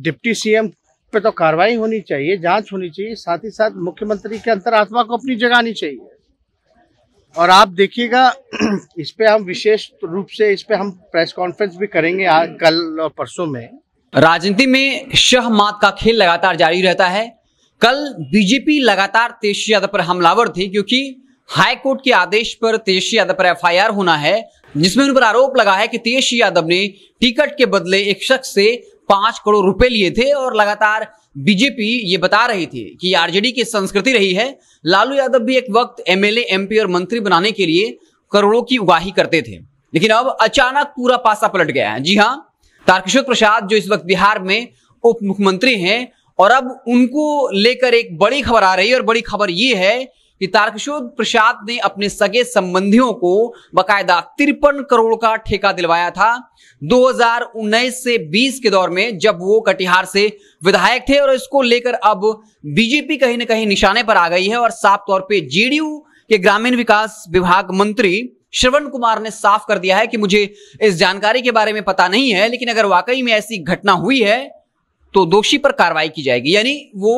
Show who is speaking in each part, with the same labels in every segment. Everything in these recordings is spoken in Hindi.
Speaker 1: डिप्टी सीएम पे तो कार्रवाई होनी चाहिए जांच होनी चाहिए साथ ही साथ मुख्यमंत्री के अंतरात्मा को अपनी जगह आनी चाहिए और आप देखिएगा इस पर हम विशेष रूप से इस पे हम प्रेस कॉन्फ्रेंस भी करेंगे आज कल और परसों में
Speaker 2: राजनीति में मात का खेल लगातार जारी रहता है कल बीजेपी लगातार तेजस्वी यादव पर हमलावर थी क्योंकि हाईकोर्ट के आदेश पर तेजस्वी यादव पर एफ होना है जिसमें उन पर आरोप लगा है कि तेजस्वी यादव ने टिकट के बदले एक शख्स से पांच करोड़ रुपए लिए थे और लगातार बीजेपी ये बता रही थी कि आरजेडी की संस्कृति रही है लालू यादव भी एक वक्त एमएलए एमपी और मंत्री बनाने के लिए करोड़ों की उगाही करते थे लेकिन अब अचानक पूरा पासा पलट गया है जी हाँ तारकिशोर प्रसाद जो इस वक्त बिहार में उप मुख्यमंत्री हैं और अब उनको लेकर एक बड़ी खबर आ रही है और बड़ी खबर ये है कि तारकिशोर प्रसाद ने अपने सगे संबंधियों को बकायदा तिरपन करोड़ का ठेका दिलवाया था 2019 से 20 के दौर में जब वो कटिहार से विधायक थे और इसको लेकर अब बीजेपी कहीं ना कहीं निशाने पर आ गई है और साफ तौर पे जेडीयू के ग्रामीण विकास विभाग मंत्री श्रवण कुमार ने साफ कर दिया है कि मुझे इस जानकारी के बारे में पता नहीं है लेकिन अगर वाकई में ऐसी घटना हुई है तो दोषी पर कार्रवाई की जाएगी यानी वो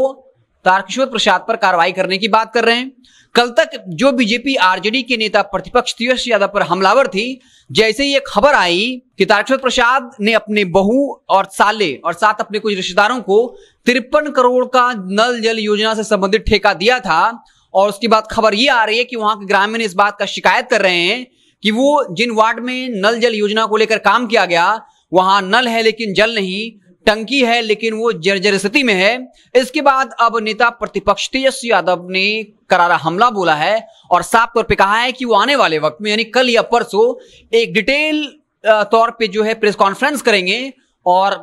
Speaker 2: तारकिशोर प्रसाद पर कार्रवाई करने की बात कर रहे हैं कल तक जो बीजेपी आरजेडी के नेता प्रतिपक्ष तेजस्वी यादव पर हमलावर थी जैसे ही खबर आई कि तारकिशोर प्रसाद ने अपने बहू और साले और साथ अपने कुछ रिश्तेदारों को तिरपन करोड़ का नल जल योजना से संबंधित ठेका दिया था और उसके बाद खबर ये आ रही है कि वहां के ग्रामीण इस बात का शिकायत कर रहे हैं कि वो जिन वार्ड में नल जल योजना को लेकर काम किया गया वहां नल है लेकिन जल नहीं टंकी है लेकिन वो जर्जर स्थिति में है इसके बाद अब नेता प्रतिपक्ष तेजस्वी यादव ने करारा हमला बोला है और साफ तौर पे कहा है कि वो आने वाले वक्त में यानी कल या परसों एक डिटेल तौर पे जो है प्रेस कॉन्फ्रेंस करेंगे और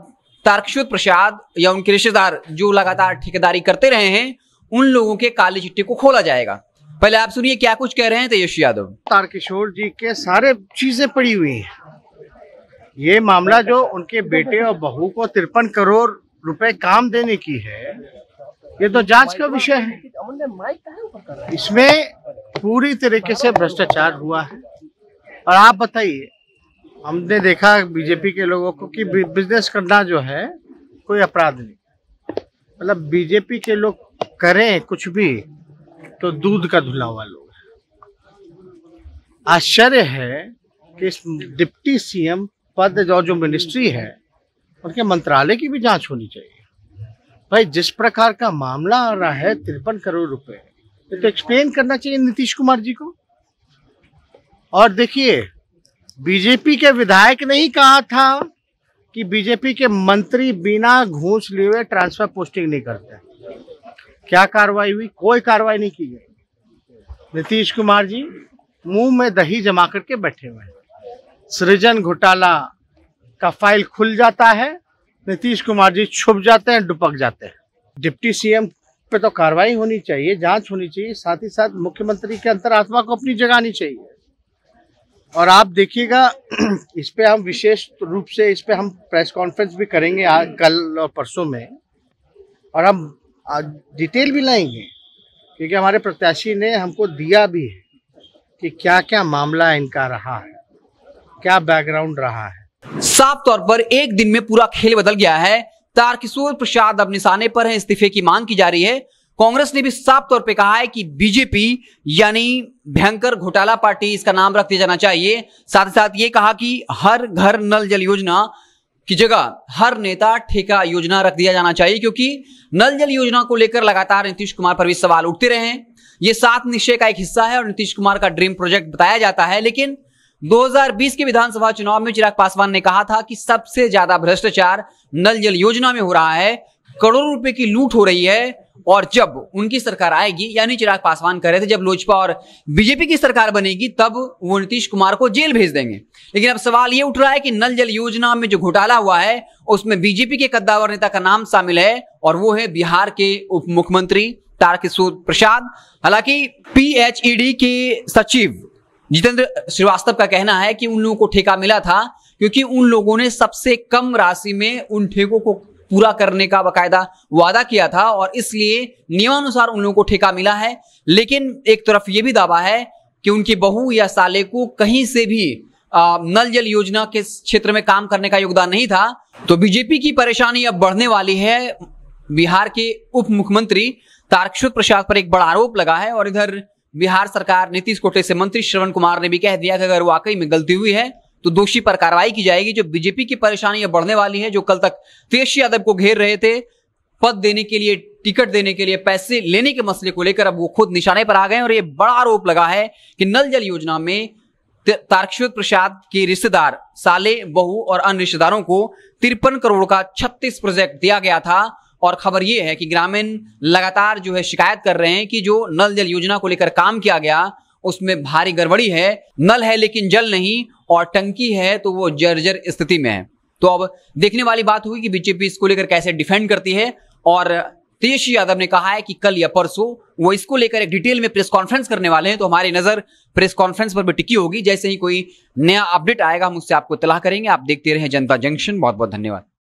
Speaker 2: तारकिशोर प्रसाद या उनके रिश्तेदार जो लगातार ठेकेदारी करते रहे हैं उन लोगों के काले चिट्टे को खोला जाएगा पहले आप सुनिए क्या कुछ कह रहे हैं तेजस्वी यादव
Speaker 1: तारकिशोर जी के सारे चीजें पड़ी हुई है ये मामला जो उनके बेटे और बहू को तिरपन करोड़ रुपए काम देने की है ये तो जांच का विषय है इसमें पूरी तरीके से भ्रष्टाचार हुआ है और आप बताइए हमने देखा बीजेपी के लोगों को कि बिजनेस करना जो है कोई अपराध नहीं मतलब बीजेपी के लोग करें कुछ भी तो दूध का धुला हुआ लोग आश्चर्य है कि इस डिप्टी सीएम पद और जो मिनिस्ट्री है उनके मंत्रालय की भी जांच होनी चाहिए भाई जिस प्रकार का मामला आ रहा है तिरपन करोड़ रुपए तो एक्सप्लेन करना चाहिए नीतीश कुमार जी को और देखिए बीजेपी के विधायक ने ही कहा था कि बीजेपी के मंत्री बिना घूस लिए हुए ट्रांसफर पोस्टिंग नहीं करते क्या कार्रवाई हुई कोई कार्रवाई नहीं की गई नीतीश कुमार जी मुंह में दही जमा करके बैठे हुए हैं सृजन घोटाला का फाइल खुल जाता है नीतीश कुमार जी छुप जाते हैं डुपक जाते हैं डिप्टी सीएम पे तो कार्रवाई होनी चाहिए जांच होनी चाहिए साथ ही साथ मुख्यमंत्री के अंतरात्मा को अपनी जगह आनी चाहिए और आप देखिएगा इस पर हम विशेष रूप से इस पर हम प्रेस कॉन्फ्रेंस भी करेंगे आज कल और परसों में और हम डिटेल भी लाएंगे क्योंकि हमारे प्रत्याशी ने हमको दिया भी है कि क्या क्या मामला इनका रहा है
Speaker 2: क्या बैकग्राउंड रहा है साफ तौर पर एक दिन में पूरा खेल बदल गया है तारकिशोर प्रसाद अब निशाने पर है इस्तीफे की मांग की जा रही है कांग्रेस ने भी साफ तौर पर कहा है कि बीजेपी यानी भयंकर घोटाला पार्टी इसका नाम रख दिया जाना चाहिए साथ ही साथ ये कहा कि हर घर नल जल योजना की जगह हर नेता ठेका योजना रख दिया जाना चाहिए क्योंकि नल जल योजना को लेकर लगातार नीतीश कुमार पर भी सवाल उठते रहे ये सात निश्चय का एक हिस्सा है और नीतीश कुमार का ड्रीम प्रोजेक्ट बताया जाता है लेकिन 2020 के विधानसभा चुनाव में चिराग पासवान ने कहा था कि सबसे ज्यादा भ्रष्टाचार नल जल योजना में हो रहा है करोड़ों रुपए की लूट हो रही है और जब उनकी सरकार आएगी यानी चिराग पासवान कह रहे थे जब लोजपा और बीजेपी की सरकार बनेगी तब वो नीतीश कुमार को जेल भेज देंगे लेकिन अब सवाल ये उठ रहा है कि नल जल योजना में जो घोटाला हुआ है उसमें बीजेपी के कद्दावर नेता का नाम शामिल है और वो है बिहार के उप मुख्यमंत्री तारकिशोर प्रसाद हालांकि पीएचईडी के सचिव जितेंद्र श्रीवास्तव का कहना है कि उन लोगों को ठेका मिला था क्योंकि उन लोगों ने सबसे कम राशि में उन ठेकों को पूरा करने का बाकायदा वादा किया था और इसलिए नियमानुसार उन लोगों को ठेका मिला है लेकिन एक तरफ ये भी दावा है कि उनकी बहू या साले को कहीं से भी नल जल योजना के क्षेत्र में काम करने का योगदान नहीं था तो बीजेपी की परेशानी अब बढ़ने वाली है बिहार के उप मुख्यमंत्री तारकिशोर प्रसाद पर एक बड़ा आरोप लगा है और इधर बिहार सरकार नीतीश कोटे से मंत्री श्रवण कुमार ने भी कह दिया कि अगर वाकई में गलती हुई है तो दोषी पर कार्रवाई की जाएगी जो बीजेपी की परेशानी बढ़ने वाली है जो कल तक तेज यादव को घेर रहे थे पद देने के लिए टिकट देने के लिए पैसे लेने के मसले को लेकर अब वो खुद निशाने पर आ गए और ये बड़ा आरोप लगा है कि नल जल योजना में तारकिशोर प्रसाद के रिश्तेदार साले बहु और अन्य रिश्तेदारों को तिरपन करोड़ का छत्तीस प्रोजेक्ट दिया गया था और खबर ये है कि ग्रामीण लगातार जो है शिकायत कर रहे हैं कि जो नल जल योजना को लेकर काम किया गया उसमें भारी गड़बड़ी है नल है लेकिन जल नहीं और टंकी है तो वो जर्जर स्थिति में है तो अब देखने वाली बात हुई कि बीजेपी इसको लेकर कैसे डिफेंड करती है और तेज यादव ने कहा है कि कल या परसों वो इसको लेकर एक डिटेल में प्रेस कॉन्फ्रेंस करने वाले हैं तो हमारी नजर प्रेस कॉन्फ्रेंस पर भी टिकी होगी जैसे ही कोई नया अपडेट आएगा हम उससे आपको तलाह करेंगे आप देखते रहे जनता जंक्शन बहुत बहुत धन्यवाद